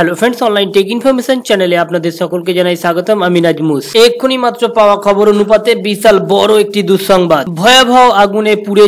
hello friends online tech information চ্যানেলে আপনাদের সকলকে জানাই স্বাগতম আমি নাজমুস এক্ষুনি মাত্র পাওয়া খবর অনুপাতে বিশাল বড় একটি দুঃসংবাদ ভয়াবহ আগুনে পুড়ে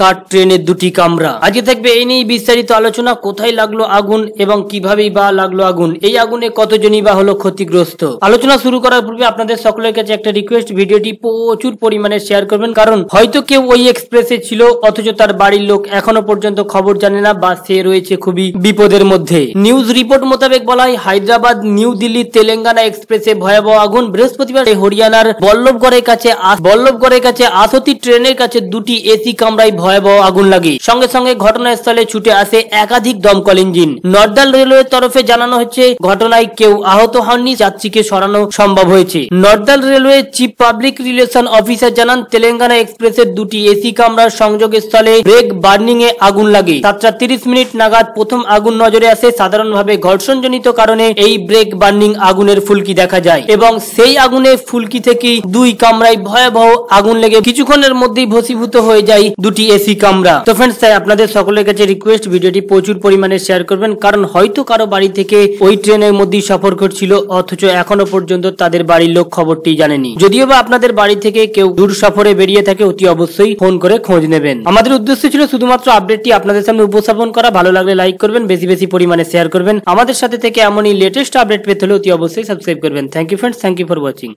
কাট ট্রেনের দুটি কামরা আজকে থাকবে এই নিয়ে বিস্তারিত আলোচনা কোথায় লাগলো আগুন এবং কিভাবেই বা লাগলো আগুন এই আগুনে কতজনই বা হলো ক্ষতিগ্রস্ত আলোচনা শুরু করার পূর্বে আপনাদের সকলের কাছে একটা রিকোয়েস্ট ভিডিওটি প্রচুর পরিমাণে শেয়ার করবেন কারণ হয়তো কেউ ওই এক্সপ্রেসে ছিল অথচ তার বাড়ির লোক এখনো পর্যন্ত খবর জানে না বা সে রয়েছে খুবই বিপদের মধ্যে নিউজ রিপোর্ট মোতাবেক মোতাবেক বলা হয় হায়দ্রাবাদ নিউ দিল্লি তেলেঙ্গানা এক্সপ্রেসে ভয়াবহ আগুন বৃহস্পতিবার হরিয়ানার বল্লভগড়ের কাছে বল্লভগড়ের কাছে আসতি ট্রেনের কাছে দুটি এসি কামরায় ভয়াবহ আগুন লাগে সঙ্গে সঙ্গে ঘটনাস্থলে ছুটে আসে একাধিক দমকল ইঞ্জিন নর্দাল রেলওয়ের তরফে জানানো হচ্ছে ঘটনায় কেউ আহত হননি যাত্রীকে সরানো সম্ভব হয়েছে northern railway chief public relation officer জানান তেলেঙ্গানা এক্সপ্রেসের দুটি এসি কামরার সংযোগস্থলে ব্রেক বার্নিং এ আগুন লাগে সাতটা তিরিশ মিনিট নাগাদ প্রথম আগুন নজরে আসে সাধারণভাবে ঘর্ষণ জনিত কারণে এই ব্রেক বার্নিং আগুনের ফুলকি দেখা যায় এবং সেই আগুনে ফুলকি থেকে দুই কামরায় ভয়াবহ আগুন লেগে কিছুক্ষণের মধ্যেই ভসীভূত হয়ে যায় দুটি এসি কামরা তো ফ্রেন্ডস তাই আপনাদের সকলের কাছে রিকোয়েস্ট ভিডিওটি প্রচুর পরিমাণে শেয়ার করবেন কারণ হয়তো কারো বাড়ি থেকে ওই ট্রেনের মধ্যেই সফর করছিল অথচ এখনো পর্যন্ত তাদের বাড়ির লোক খবরটি জানেনি যদিও বা আপনাদের বাড়ি থেকে কেউ দূর সফরে বেরিয়ে থাকে অতি অবশ্যই ফোন করে খোঁজ নেবেন আমাদের উদ্দেশ্য ছিল শুধুমাত্র আপডেটটি আপনাদের সামনে উপস্থাপন করা ভালো লাগলে লাইক করবেন বেশি বেশি পরিমাণে শেয়ার করবেন আমাদের さて থেকে এমনই লেটেস্ট আপডেট পেতে হলে অতি অবশ্যই সাবস্ক্রাইব করবেন thank you friends thank you for watching